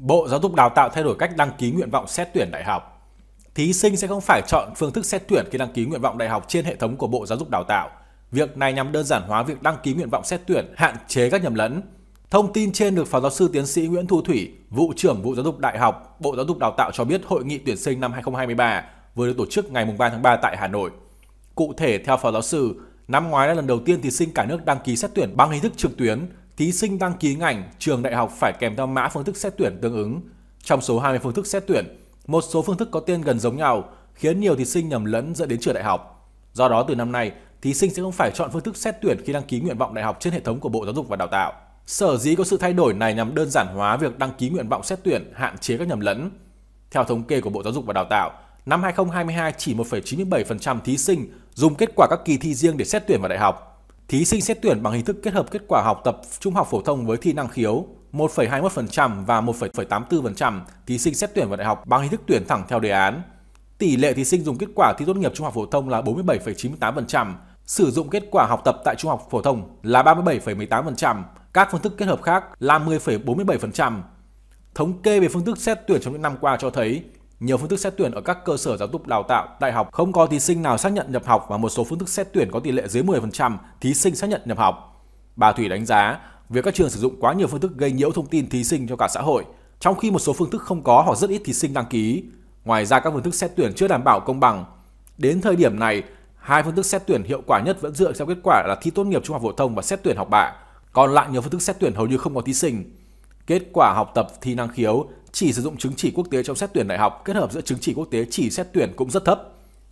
Bộ Giáo dục Đào tạo thay đổi cách đăng ký nguyện vọng xét tuyển đại học. Thí sinh sẽ không phải chọn phương thức xét tuyển khi đăng ký nguyện vọng đại học trên hệ thống của Bộ Giáo dục Đào tạo. Việc này nhằm đơn giản hóa việc đăng ký nguyện vọng xét tuyển, hạn chế các nhầm lẫn. Thông tin trên được Phó Giáo sư Tiến sĩ Nguyễn Thu Thủy, Vụ trưởng Vụ Giáo dục Đại học, Bộ Giáo dục Đào tạo cho biết hội nghị tuyển sinh năm 2023 vừa được tổ chức ngày 3 tháng 3 tại Hà Nội. Cụ thể, theo Phó Giáo sư, năm ngoái là lần đầu tiên thí sinh cả nước đăng ký xét tuyển bằng hình thức trực tuyến, thí sinh đăng ký ngành, trường đại học phải kèm theo mã phương thức xét tuyển tương ứng. Trong số 20 phương thức xét tuyển, một số phương thức có tên gần giống nhau, khiến nhiều thí sinh nhầm lẫn dẫn đến trường đại học. Do đó từ năm nay, thí sinh sẽ không phải chọn phương thức xét tuyển khi đăng ký nguyện vọng đại học trên hệ thống của Bộ Giáo dục và Đào tạo. Sở dĩ có sự thay đổi này nhằm đơn giản hóa việc đăng ký nguyện vọng xét tuyển, hạn chế các nhầm lẫn. Theo thống kê của Bộ Giáo dục và Đào tạo, năm 2022 chỉ 1,97% thí sinh dùng kết quả các kỳ thi riêng để xét tuyển vào đại học. Thí sinh xét tuyển bằng hình thức kết hợp kết quả học tập trung học phổ thông với thi năng khiếu 1,21% và 1,84% thí sinh xét tuyển vào đại học bằng hình thức tuyển thẳng theo đề án. Tỷ lệ thí sinh dùng kết quả thi tốt nghiệp trung học phổ thông là 47,98%, sử dụng kết quả học tập tại trung học phổ thông là 37,18%, các phương thức kết hợp khác là 10,47%. Thống kê về phương thức xét tuyển trong những năm qua cho thấy nhiều phương thức xét tuyển ở các cơ sở giáo dục đào tạo, đại học không có thí sinh nào xác nhận nhập học và một số phương thức xét tuyển có tỷ lệ dưới 10% thí sinh xác nhận nhập học. Bà Thủy đánh giá, việc các trường sử dụng quá nhiều phương thức gây nhiễu thông tin thí sinh cho cả xã hội, trong khi một số phương thức không có hoặc rất ít thí sinh đăng ký. Ngoài ra các phương thức xét tuyển chưa đảm bảo công bằng. Đến thời điểm này, hai phương thức xét tuyển hiệu quả nhất vẫn dựa theo kết quả là thi tốt nghiệp trung học phổ thông và xét tuyển học bạ. Còn lại nhiều phương thức xét tuyển hầu như không có thí sinh. Kết quả học tập thi năng khiếu chỉ sử dụng chứng chỉ quốc tế trong xét tuyển đại học kết hợp giữa chứng chỉ quốc tế chỉ xét tuyển cũng rất thấp.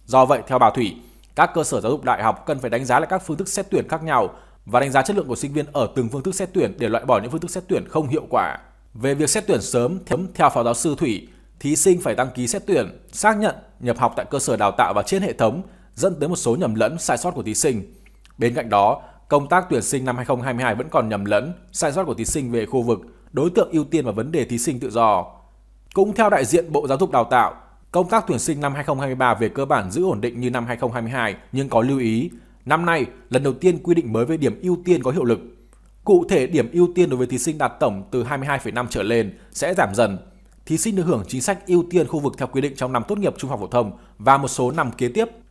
Do vậy, theo bà Thủy, các cơ sở giáo dục đại học cần phải đánh giá lại các phương thức xét tuyển khác nhau và đánh giá chất lượng của sinh viên ở từng phương thức xét tuyển để loại bỏ những phương thức xét tuyển không hiệu quả. Về việc xét tuyển sớm, theo phó giáo sư Thủy, thí sinh phải đăng ký xét tuyển, xác nhận, nhập học tại cơ sở đào tạo và trên hệ thống, dẫn tới một số nhầm lẫn, sai sót của thí sinh. Bên cạnh đó, công tác tuyển sinh năm 2022 vẫn còn nhầm lẫn, sai sót của thí sinh về khu vực, đối tượng ưu tiên và vấn đề thí sinh tự do. Cũng theo đại diện Bộ Giáo dục Đào tạo, công tác tuyển sinh năm 2023 về cơ bản giữ ổn định như năm 2022 nhưng có lưu ý, năm nay lần đầu tiên quy định mới về điểm ưu tiên có hiệu lực. Cụ thể điểm ưu tiên đối với thí sinh đạt tổng từ 22,5 trở lên sẽ giảm dần. Thí sinh được hưởng chính sách ưu tiên khu vực theo quy định trong năm tốt nghiệp trung học phổ thông và một số năm kế tiếp.